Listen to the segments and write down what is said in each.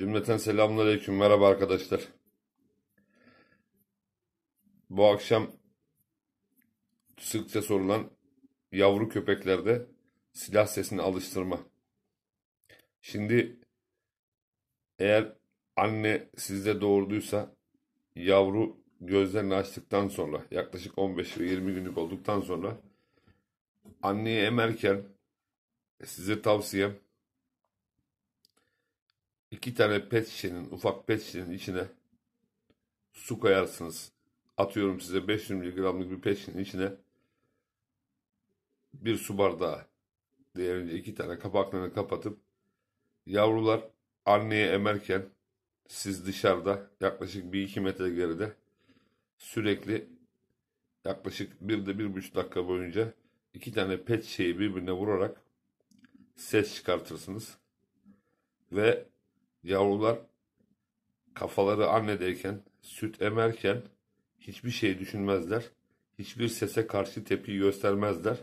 Cümleten selamünaleyküm. Merhaba arkadaşlar. Bu akşam sıkça sorulan yavru köpeklerde silah sesini alıştırma. Şimdi eğer anne sizde doğurduysa yavru gözlerini açtıktan sonra yaklaşık 15 ve 20 günlük olduktan sonra anneyi emerken size tavsiyem İki tane pet şişenin, ufak pet şişenin içine su koyarsınız. Atıyorum size 500 miligramlık bir pet şişenin içine bir su bardağı değerince iki tane kapaklarını kapatıp yavrular anneye emerken siz dışarıda yaklaşık bir iki metre geride sürekli yaklaşık bir de bir buçuk dakika boyunca iki tane pet şişeyi birbirine vurarak ses çıkartırsınız. Ve Yavrular kafaları annedeyken, süt emerken hiçbir şey düşünmezler. Hiçbir sese karşı tepki göstermezler.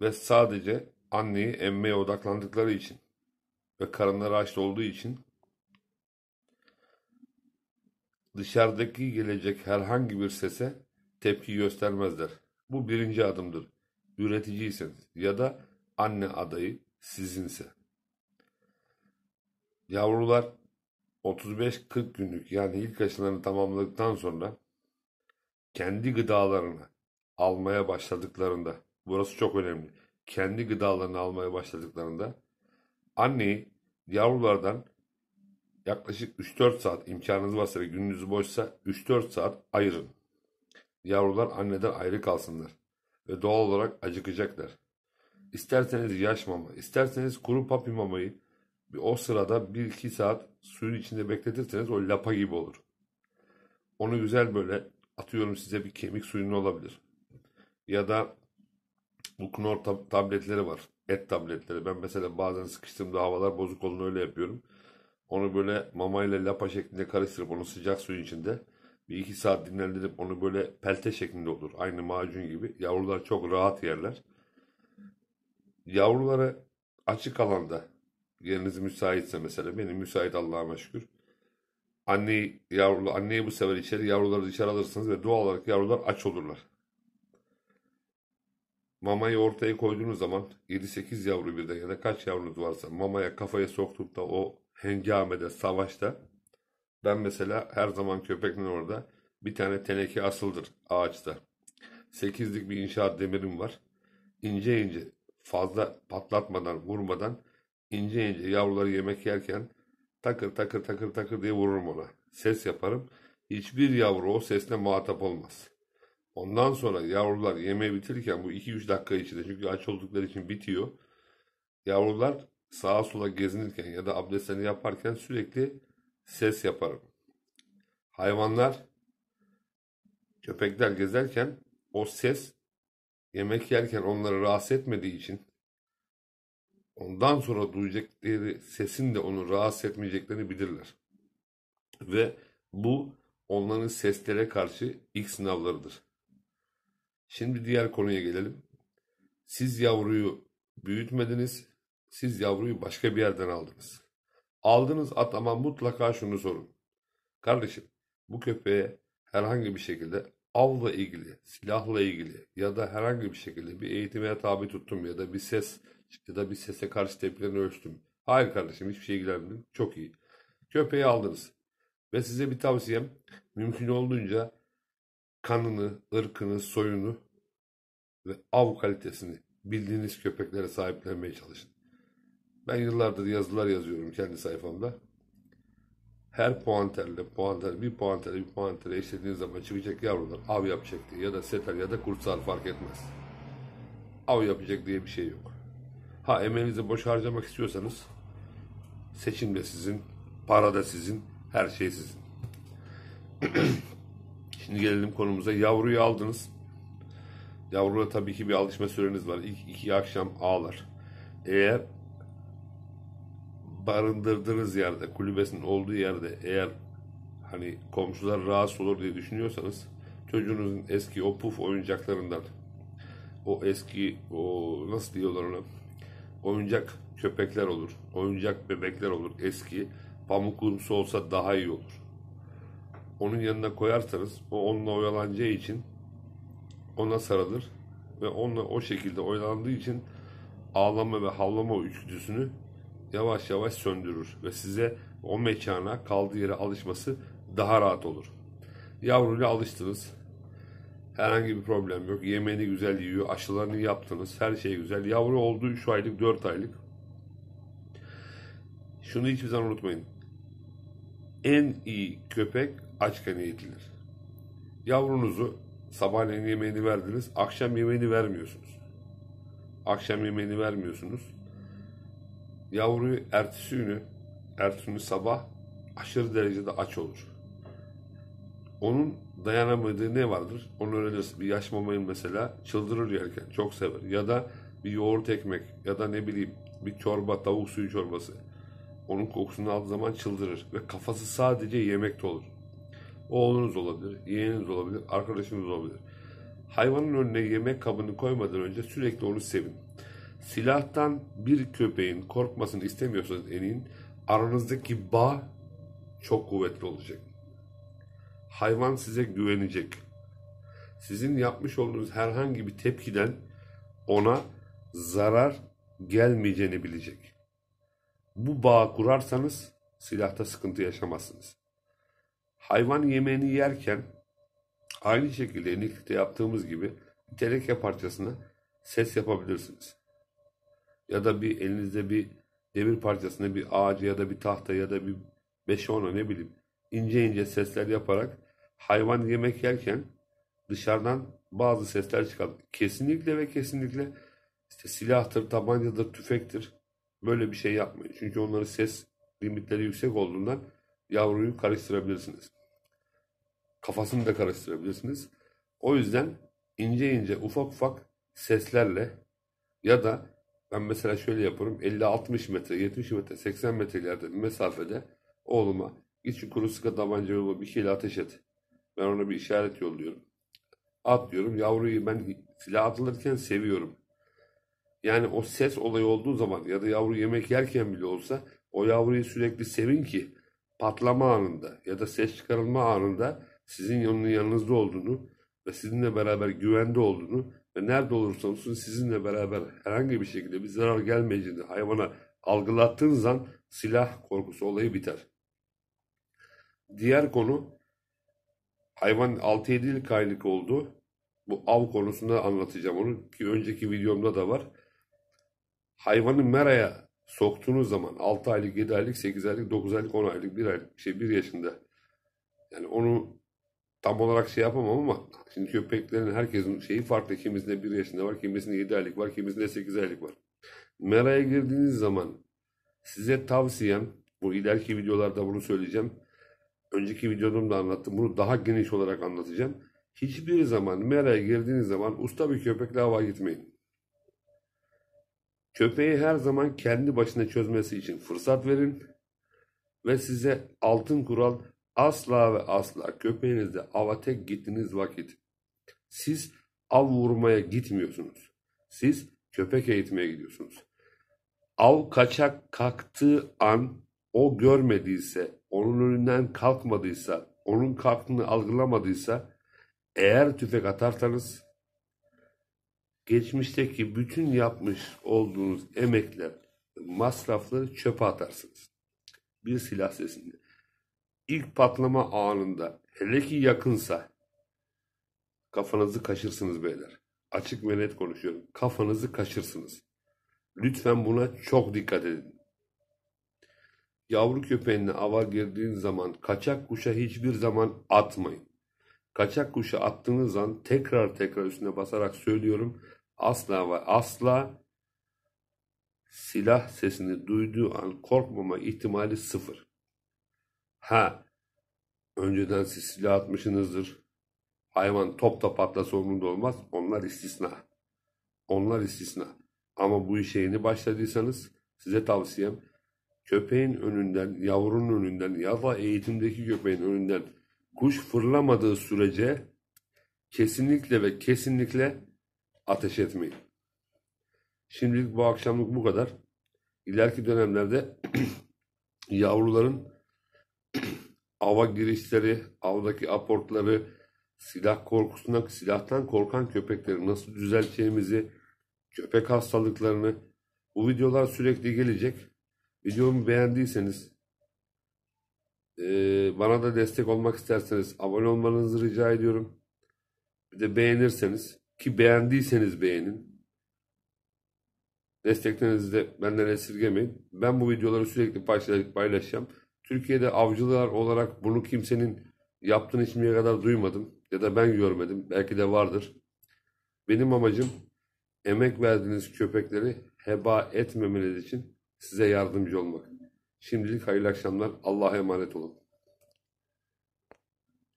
Ve sadece anneyi emmeye odaklandıkları için ve karınları aç olduğu için dışarıdaki gelecek herhangi bir sese tepki göstermezler. Bu birinci adımdır. Üreticiyseniz ya da anne adayı sizinse. Yavrular 35-40 günlük yani ilk aşılarını tamamladıktan sonra kendi gıdalarını almaya başladıklarında burası çok önemli. Kendi gıdalarını almaya başladıklarında anne yavrulardan yaklaşık 3-4 saat imkanınız varsa ve gününüz boşsa 3-4 saat ayırın. Yavrular anneden ayrı kalsınlar ve doğal olarak acıkacaklar. İsterseniz yaş mama, isterseniz kuru papi mamayı o sırada 1-2 saat suyun içinde bekletirseniz o lapa gibi olur. Onu güzel böyle atıyorum size bir kemik suyunu olabilir. Ya da bu knor tab- tabletleri var. Et tabletleri. Ben mesela bazen sıkıştığımda havalar bozuk olun öyle yapıyorum. Onu böyle mama ile lapa şeklinde karıştırıp onu sıcak suyun içinde bir iki saat dinlendirip onu böyle pelte şeklinde olur. Aynı macun gibi. Yavrular çok rahat yerler. Yavruları açık alanda yeriniz müsaitse mesela benim müsait Allah'a şükür. Anneyi, yavrulu, anneyi bu sefer içeri, yavruları dışarı alırsınız ve doğal olarak yavrular aç olurlar. Mamayı ortaya koyduğunuz zaman 7-8 yavru birden ya da kaç yavrunuz varsa mamaya kafaya soktuğunda o hengamede, savaşta ben mesela her zaman köpekle orada bir tane teneke asıldır ağaçta. 8'lik bir inşaat demirim var. İnce ince fazla patlatmadan, vurmadan ince ince yavruları yemek yerken takır takır takır takır diye vururum ona. Ses yaparım. Hiçbir yavru o sesle muhatap olmaz. Ondan sonra yavrular yemeği bitirirken bu 2-3 dakika içinde çünkü aç oldukları için bitiyor. Yavrular sağa sola gezinirken ya da abdestlerini yaparken sürekli ses yaparım. Hayvanlar köpekler gezerken o ses yemek yerken onları rahatsız etmediği için ondan sonra duyacakları sesin de onu rahatsız etmeyeceklerini bilirler. Ve bu onların seslere karşı ilk sınavlarıdır. Şimdi diğer konuya gelelim. Siz yavruyu büyütmediniz, siz yavruyu başka bir yerden aldınız. Aldınız at ama mutlaka şunu sorun. Kardeşim bu köpeğe herhangi bir şekilde avla ilgili, silahla ilgili ya da herhangi bir şekilde bir eğitime tabi tuttum ya da bir ses ya da bir sese karşı tepkilerini ölçtüm. Hayır kardeşim hiçbir şey ilgilenmedim. Çok iyi. Köpeği aldınız. Ve size bir tavsiyem mümkün olduğunca kanını, ırkını, soyunu ve av kalitesini bildiğiniz köpeklere sahiplenmeye çalışın. Ben yıllardır yazılar yazıyorum kendi sayfamda. Her puanterle, puanter, bir puanterle, bir puanterle eşlediğiniz zaman çıkacak yavrular av yapacak diye ya da sefer ya da kurtsal fark etmez. Av yapacak diye bir şey yok. Ha emeğinizi boş harcamak istiyorsanız seçim de sizin, para da sizin, her şey sizin. Şimdi gelelim konumuza. Yavruyu aldınız. Yavruya tabii ki bir alışma süreniz var. İlk iki akşam ağlar. Eğer barındırdığınız yerde, kulübesinin olduğu yerde eğer hani komşular rahatsız olur diye düşünüyorsanız çocuğunuzun eski o puf oyuncaklarından o eski o nasıl diyorlar ona Oyuncak köpekler olur, oyuncak bebekler olur eski. Pamuklumsu olsa daha iyi olur. Onun yanına koyarsanız o onunla oyalanacağı için ona sarılır ve onunla o şekilde oyalandığı için ağlama ve havlama üçgüdüsünü yavaş yavaş söndürür ve size o mekana kaldığı yere alışması daha rahat olur. Yavruyla alıştınız, Herhangi bir problem yok. Yemeğini güzel yiyor. Aşılarını yaptınız. Her şey güzel. Yavru oldu 3 aylık 4 aylık. Şunu hiçbir zaman unutmayın. En iyi köpek açken eğitilir. Yavrunuzu sabahleyin yemeğini verdiniz. Akşam yemeğini vermiyorsunuz. Akşam yemeğini vermiyorsunuz. Yavruyu ertesi günü, ertesi günü sabah aşırı derecede aç olur. Onun dayanamadığı ne vardır? Onun öğrenirsin. Bir yaş mamayı mesela çıldırır yerken çok sever. Ya da bir yoğurt ekmek ya da ne bileyim bir çorba, tavuk suyu çorbası. Onun kokusunu aldığı zaman çıldırır ve kafası sadece yemekte olur. Oğlunuz olabilir, yeğeniniz olabilir, arkadaşınız olabilir. Hayvanın önüne yemek kabını koymadan önce sürekli onu sevin. Silahtan bir köpeğin korkmasını istemiyorsanız enin aranızdaki bağ çok kuvvetli olacak hayvan size güvenecek. Sizin yapmış olduğunuz herhangi bir tepkiden ona zarar gelmeyeceğini bilecek. Bu bağı kurarsanız silahta sıkıntı yaşamazsınız. Hayvan yemeğini yerken aynı şekilde eniklikte yaptığımız gibi teneke parçasına ses yapabilirsiniz. Ya da bir elinizde bir demir parçasına bir ağacı ya da bir tahta ya da bir beş ona ne bileyim ince ince sesler yaparak hayvan yemek yerken dışarıdan bazı sesler çıkan kesinlikle ve kesinlikle işte silahtır, tabancadır, tüfektir. Böyle bir şey yapmayın. Çünkü onların ses limitleri yüksek olduğundan yavruyu karıştırabilirsiniz. Kafasını da karıştırabilirsiniz. O yüzden ince ince ufak ufak seslerle ya da ben mesela şöyle yapıyorum 50-60 metre 70 metre 80 metre ileride mesafede oğluma iç kuru sıkı tabanca bir şeyle ateş et ben ona bir işaret yolluyorum. At diyorum. Yavruyu ben silah atılırken seviyorum. Yani o ses olayı olduğu zaman ya da yavru yemek yerken bile olsa o yavruyu sürekli sevin ki patlama anında ya da ses çıkarılma anında sizin onun yanınızda olduğunu ve sizinle beraber güvende olduğunu ve nerede olursa olsun sizinle beraber herhangi bir şekilde bir zarar gelmeyeceğini hayvana algılattığınız an silah korkusu olayı biter. Diğer konu hayvan 6-7'lik aylık oldu. Bu av konusunda anlatacağım onu ki önceki videomda da var. Hayvanı meraya soktuğunuz zaman 6 aylık, 7 aylık, 8 aylık, 9 aylık, 10 aylık, 1 aylık şey 1 yaşında. Yani onu tam olarak şey yapamam ama şimdi köpeklerin herkesin şeyi farklı. Kimisinde 1 yaşında var, kimisinde 7 aylık var, kimisinde 8 aylık var. Meraya girdiğiniz zaman size tavsiyem bu ileriki videolarda bunu söyleyeceğim önceki videomda anlattım. Bunu daha geniş olarak anlatacağım. Hiçbir zaman meraya girdiğiniz zaman usta bir köpekle hava gitmeyin. Köpeği her zaman kendi başına çözmesi için fırsat verin ve size altın kural asla ve asla köpeğinizle ava tek gittiğiniz vakit siz av vurmaya gitmiyorsunuz. Siz köpek eğitmeye gidiyorsunuz. Av kaçak kalktığı an o görmediyse onun önünden kalkmadıysa, onun kalktığını algılamadıysa eğer tüfek atarsanız geçmişteki bütün yapmış olduğunuz emekler, masrafları çöpe atarsınız. Bir silah sesinde. İlk patlama anında hele ki yakınsa kafanızı kaşırsınız beyler. Açık ve net konuşuyorum. Kafanızı kaşırsınız. Lütfen buna çok dikkat edin yavru köpeğine ava girdiğin zaman kaçak kuşa hiçbir zaman atmayın. Kaçak kuşa attığınız an tekrar tekrar üstüne basarak söylüyorum. Asla ve asla silah sesini duyduğu an korkmama ihtimali sıfır. Ha, önceden siz silah atmışsınızdır. Hayvan top da patlasa umurunda olmaz. Onlar istisna. Onlar istisna. Ama bu işe yeni başladıysanız size tavsiyem köpeğin önünden, yavrunun önünden ya da eğitimdeki köpeğin önünden kuş fırlamadığı sürece kesinlikle ve kesinlikle ateş etmeyin. Şimdilik bu akşamlık bu kadar. İleriki dönemlerde yavruların ava girişleri, avdaki aportları, silah korkusundan, silahtan korkan köpekleri nasıl düzelteceğimizi, köpek hastalıklarını bu videolar sürekli gelecek. Videomu beğendiyseniz e, bana da destek olmak isterseniz abone olmanızı rica ediyorum. Bir de beğenirseniz ki beğendiyseniz beğenin. Desteklerinizi de benden esirgemeyin. Ben bu videoları sürekli paylaşacağım. Türkiye'de avcılar olarak bunu kimsenin yaptığını şimdiye kadar duymadım. Ya da ben görmedim. Belki de vardır. Benim amacım emek verdiğiniz köpekleri heba etmemeniz için size yardımcı olmak. Şimdilik hayırlı akşamlar. Allah'a emanet olun.